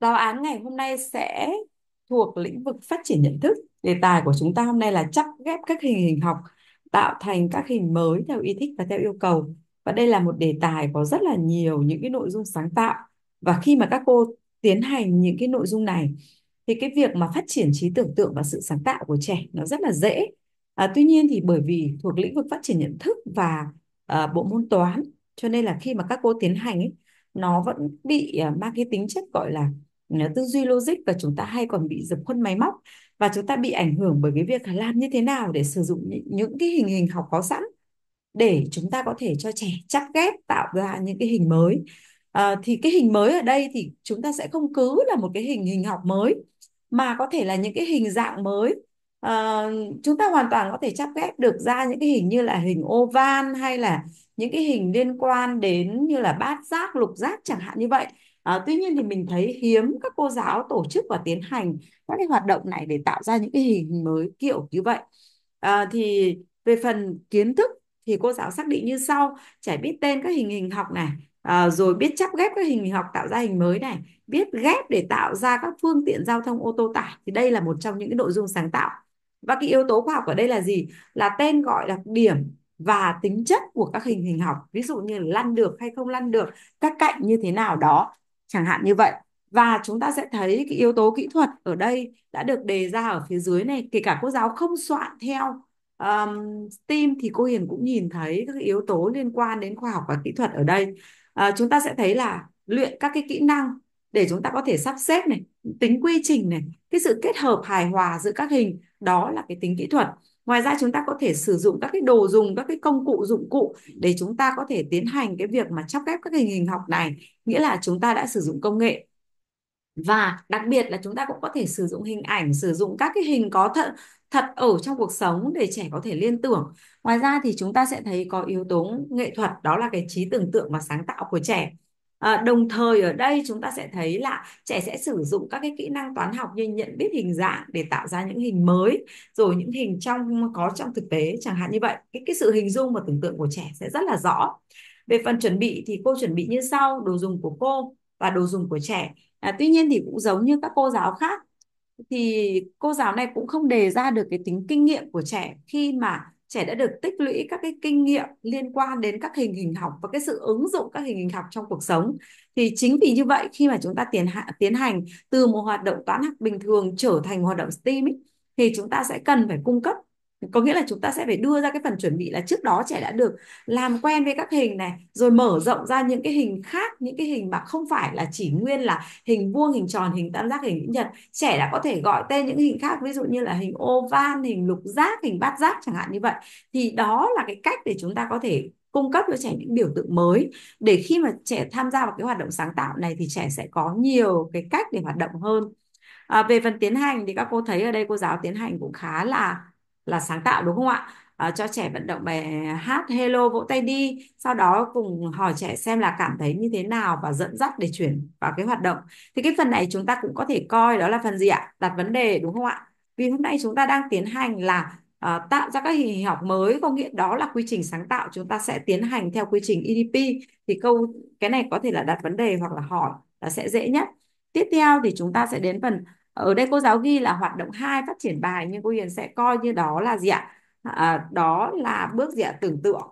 Giáo án ngày hôm nay sẽ thuộc lĩnh vực phát triển nhận thức. Đề tài của chúng ta hôm nay là chắp ghép các hình hình học tạo thành các hình mới theo ý thích và theo yêu cầu. Và đây là một đề tài có rất là nhiều những cái nội dung sáng tạo. Và khi mà các cô tiến hành những cái nội dung này thì cái việc mà phát triển trí tưởng tượng và sự sáng tạo của trẻ nó rất là dễ. À, tuy nhiên thì bởi vì thuộc lĩnh vực phát triển nhận thức và à, bộ môn toán cho nên là khi mà các cô tiến hành ấy, nó vẫn bị à, mang cái tính chất gọi là Ừ. tư duy logic và chúng ta hay còn bị dập khuôn máy móc và chúng ta bị ảnh hưởng bởi cái việc là làm như thế nào để sử dụng những cái hình hình học có sẵn để chúng ta có thể cho trẻ chắc ghép tạo ra những cái hình mới à, thì cái hình mới ở đây thì chúng ta sẽ không cứ là một cái hình hình học mới mà có thể là những cái hình dạng mới à, chúng ta hoàn toàn có thể chắp ghép được ra những cái hình như là hình oval hay là những cái hình liên quan đến như là bát giác lục giác chẳng hạn như vậy À, tuy nhiên thì mình thấy hiếm các cô giáo tổ chức và tiến hành các cái hoạt động này để tạo ra những cái hình mới kiểu như vậy. À, thì về phần kiến thức thì cô giáo xác định như sau: trẻ biết tên các hình hình học này, à, rồi biết chắp ghép các hình hình học tạo ra hình mới này, biết ghép để tạo ra các phương tiện giao thông ô tô tải. Thì đây là một trong những cái nội dung sáng tạo. Và cái yếu tố khoa học ở đây là gì? Là tên gọi đặc điểm và tính chất của các hình hình học ví dụ như lăn được hay không lăn được các cạnh như thế nào đó chẳng hạn như vậy và chúng ta sẽ thấy cái yếu tố kỹ thuật ở đây đã được đề ra ở phía dưới này kể cả cô giáo không soạn theo um, STEAM thì cô Hiền cũng nhìn thấy các yếu tố liên quan đến khoa học và kỹ thuật ở đây à, chúng ta sẽ thấy là luyện các cái kỹ năng để chúng ta có thể sắp xếp này tính quy trình này cái sự kết hợp hài hòa giữa các hình đó là cái tính kỹ thuật ngoài ra chúng ta có thể sử dụng các cái đồ dùng các cái công cụ dụng cụ để chúng ta có thể tiến hành cái việc mà chắp ghép các hình hình học này nghĩa là chúng ta đã sử dụng công nghệ và đặc biệt là chúng ta cũng có thể sử dụng hình ảnh sử dụng các cái hình có thật thật ở trong cuộc sống để trẻ có thể liên tưởng ngoài ra thì chúng ta sẽ thấy có yếu tố nghệ thuật đó là cái trí tưởng tượng và sáng tạo của trẻ À, đồng thời ở đây chúng ta sẽ thấy là trẻ sẽ sử dụng các cái kỹ năng toán học như nhận biết hình dạng để tạo ra những hình mới rồi những hình trong có trong thực tế chẳng hạn như vậy cái, cái sự hình dung và tưởng tượng của trẻ sẽ rất là rõ về phần chuẩn bị thì cô chuẩn bị như sau đồ dùng của cô và đồ dùng của trẻ à, tuy nhiên thì cũng giống như các cô giáo khác thì cô giáo này cũng không đề ra được cái tính kinh nghiệm của trẻ khi mà trẻ đã được tích lũy các cái kinh nghiệm liên quan đến các hình hình học và cái sự ứng dụng các hình hình học trong cuộc sống thì chính vì như vậy khi mà chúng ta tiến hạ tiến hành từ một hoạt động toán học bình thường trở thành hoạt động STEAM ấy, thì chúng ta sẽ cần phải cung cấp có nghĩa là chúng ta sẽ phải đưa ra cái phần chuẩn bị là trước đó trẻ đã được làm quen với các hình này rồi mở rộng ra những cái hình khác những cái hình mà không phải là chỉ nguyên là hình vuông hình tròn hình tam giác hình chữ nhật trẻ đã có thể gọi tên những hình khác ví dụ như là hình oval hình lục giác hình bát giác chẳng hạn như vậy thì đó là cái cách để chúng ta có thể cung cấp cho trẻ những biểu tượng mới để khi mà trẻ tham gia vào cái hoạt động sáng tạo này thì trẻ sẽ có nhiều cái cách để hoạt động hơn à, về phần tiến hành thì các cô thấy ở đây cô giáo tiến hành cũng khá là là sáng tạo đúng không ạ à, cho trẻ vận động bài hát hello vỗ tay đi sau đó cùng hỏi trẻ xem là cảm thấy như thế nào và dẫn dắt để chuyển vào cái hoạt động thì cái phần này chúng ta cũng có thể coi đó là phần gì ạ đặt vấn đề đúng không ạ vì hôm nay chúng ta đang tiến hành là à, tạo ra các hình học mới có nghĩa đó là quy trình sáng tạo chúng ta sẽ tiến hành theo quy trình EDP thì câu cái này có thể là đặt vấn đề hoặc là hỏi là sẽ dễ nhất tiếp theo thì chúng ta sẽ đến phần ở đây cô giáo ghi là hoạt động hai phát triển bài nhưng cô Hiền sẽ coi như đó là gì ạ à, đó là bước gì ạ tưởng tượng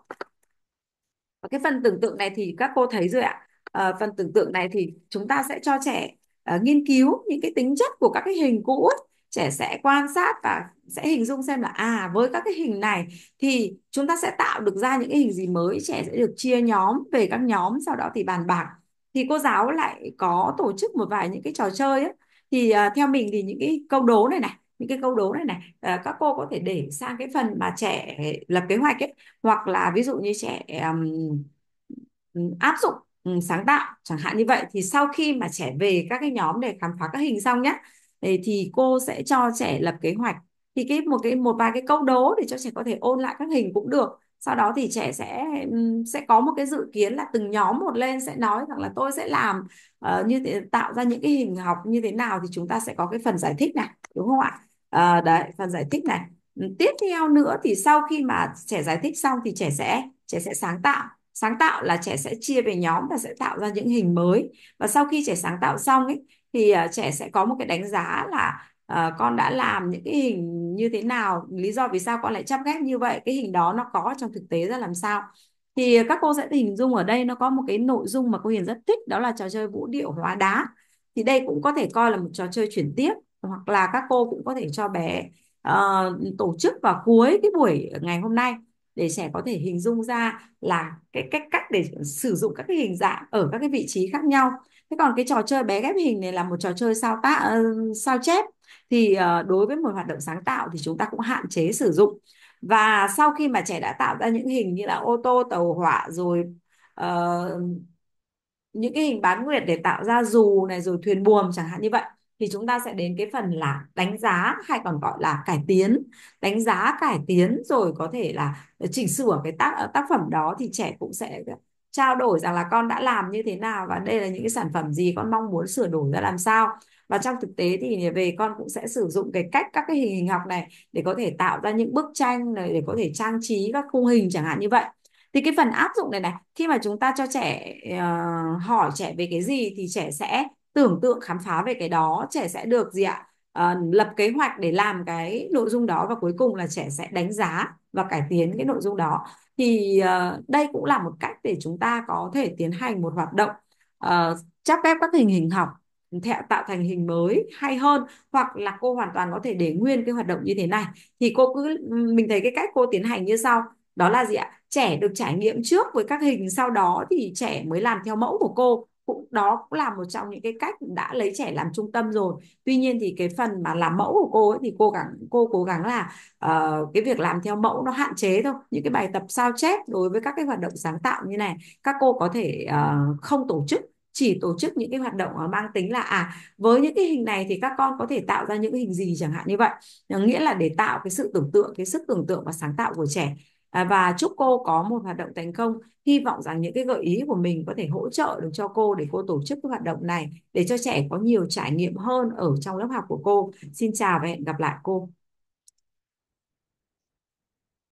và cái phần tưởng tượng này thì các cô thấy rồi ạ à, phần tưởng tượng này thì chúng ta sẽ cho trẻ à, nghiên cứu những cái tính chất của các cái hình cũ ấy. trẻ sẽ quan sát và sẽ hình dung xem là à với các cái hình này thì chúng ta sẽ tạo được ra những cái hình gì mới trẻ sẽ được chia nhóm về các nhóm sau đó thì bàn bạc thì cô giáo lại có tổ chức một vài những cái trò chơi ấy, thì à, theo mình thì những cái câu đố này này những cái câu đố này này à, các cô có thể để sang cái phần mà trẻ lập kế hoạch ấy hoặc là ví dụ như trẻ um, áp dụng um, sáng tạo chẳng hạn như vậy thì sau khi mà trẻ về các cái nhóm để khám phá các hình xong nhé thì cô sẽ cho trẻ lập kế hoạch thì cái một cái một vài cái câu đố để cho trẻ có thể ôn lại các hình cũng được sau đó thì trẻ sẽ sẽ có một cái dự kiến là từng nhóm một lên sẽ nói rằng là tôi sẽ làm uh, như thế, tạo ra những cái hình học như thế nào thì chúng ta sẽ có cái phần giải thích này đúng không ạ uh, đấy phần giải thích này tiếp theo nữa thì sau khi mà trẻ giải thích xong thì trẻ sẽ trẻ sẽ sáng tạo sáng tạo là trẻ sẽ chia về nhóm và sẽ tạo ra những hình mới và sau khi trẻ sáng tạo xong ấy thì uh, trẻ sẽ có một cái đánh giá là uh, con đã làm những cái hình như thế nào lý do vì sao con lại chắp ghép như vậy cái hình đó nó có trong thực tế ra làm sao thì các cô sẽ hình dung ở đây nó có một cái nội dung mà cô Hiền rất thích đó là trò chơi vũ điệu hóa đá thì đây cũng có thể coi là một trò chơi chuyển tiếp hoặc là các cô cũng có thể cho bé uh, tổ chức vào cuối cái buổi ngày hôm nay để trẻ có thể hình dung ra là cái cách cách để sử dụng các cái hình dạng ở các cái vị trí khác nhau thế còn cái trò chơi bé ghép hình này là một trò chơi sao tác ờ, sao chép thì ờ, đối với một hoạt động sáng tạo thì chúng ta cũng hạn chế sử dụng và sau khi mà trẻ đã tạo ra những hình như là ô tô tàu hỏa rồi uh, những cái hình bán nguyệt để tạo ra dù này rồi thuyền buồm chẳng hạn như vậy thì chúng ta sẽ đến cái phần là đánh giá hay còn gọi là cải tiến đánh giá cải tiến rồi có thể là chỉnh sửa cái tác tác phẩm đó thì trẻ cũng sẽ trao đổi rằng là con đã làm như thế nào và đây là những cái sản phẩm gì con mong muốn sửa đổi ra làm sao và trong thực tế thì về con cũng sẽ sử dụng cái cách các cái hình hình học này để có thể tạo ra những bức tranh này để có thể trang trí các khung hình chẳng hạn như vậy thì cái phần áp dụng này này khi mà chúng ta cho trẻ uh, hỏi trẻ về cái gì thì trẻ sẽ tưởng tượng khám phá về cái đó trẻ sẽ được gì ạ Ờ, lập kế hoạch để làm cái nội dung đó và cuối cùng là trẻ sẽ đánh giá và cải tiến cái nội dung đó thì uh, đây cũng là một cách để chúng ta có thể tiến hành một hoạt động uh, ờ, chắp ghép các hình hình học theo tạo thành hình mới hay hơn hoặc là cô hoàn toàn có thể để nguyên cái hoạt động như thế này thì cô cứ mình thấy cái cách cô tiến hành như sau đó là gì ạ trẻ được trải nghiệm trước với các hình sau đó thì trẻ mới làm theo mẫu của cô đó cũng là một trong những cái cách đã lấy trẻ làm trung tâm rồi tuy nhiên thì cái phần mà làm mẫu của cô ấy thì cô gắng cô cố gắng là uh, cái việc làm theo mẫu nó hạn chế thôi những cái bài tập sao chép đối với các cái hoạt động sáng tạo như này các cô có thể uh, không tổ chức chỉ tổ chức những cái hoạt động mang tính là à với những cái hình này thì các con có thể tạo ra những cái hình gì chẳng hạn như vậy nghĩa là để tạo cái sự tưởng tượng cái sức tưởng tượng và sáng tạo của trẻ À, và chúc cô có một hoạt động thành công hy vọng rằng những cái gợi ý của mình có thể hỗ trợ được cho cô để cô tổ chức cái hoạt động này để cho trẻ có nhiều trải nghiệm hơn ở trong lớp học của cô xin chào và hẹn gặp lại cô